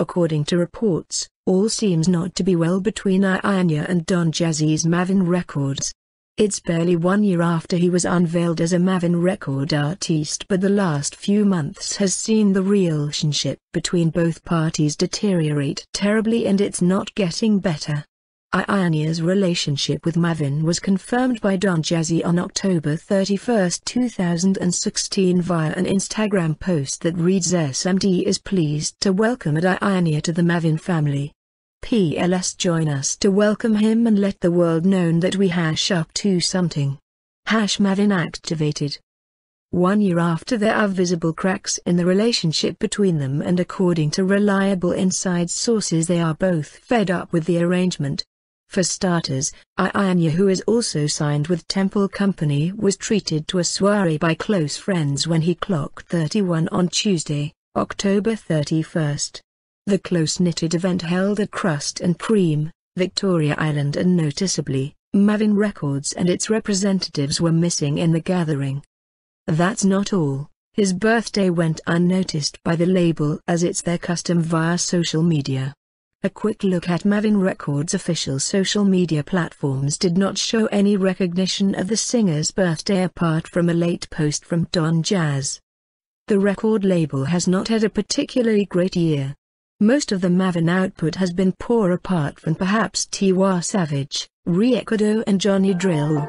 According to reports, all seems not to be well between Ianya and Don Jazzy's Mavin Records. It's barely one year after he was unveiled as a Mavin record artist but the last few months has seen the relationship between both parties deteriorate terribly and it's not getting better. Ionia's relationship with Mavin was confirmed by Don Jazzy on October 31, 2016 via an Instagram post that reads SMD is pleased to welcome Ionia to the Mavin family. PLS join us to welcome him and let the world know that we hash up to something. Hash Mavin activated. One year after there are visible cracks in the relationship between them and according to reliable inside sources they are both fed up with the arrangement. For starters, Ianya, who is also signed with Temple Company was treated to a soiree by close friends when he clocked 31 on Tuesday, October 31st. The close-knitted event held at Crust and Cream, Victoria Island and noticeably, Mavin Records and its representatives were missing in the gathering. That's not all. His birthday went unnoticed by the label as it's their custom via social media. A quick look at Mavin Records' official social media platforms did not show any recognition of the singer's birthday apart from a late post from Don Jazz. The record label has not had a particularly great year. Most of the Mavin output has been poor apart from perhaps Tiwa Savage, Riekodo and Johnny Drill.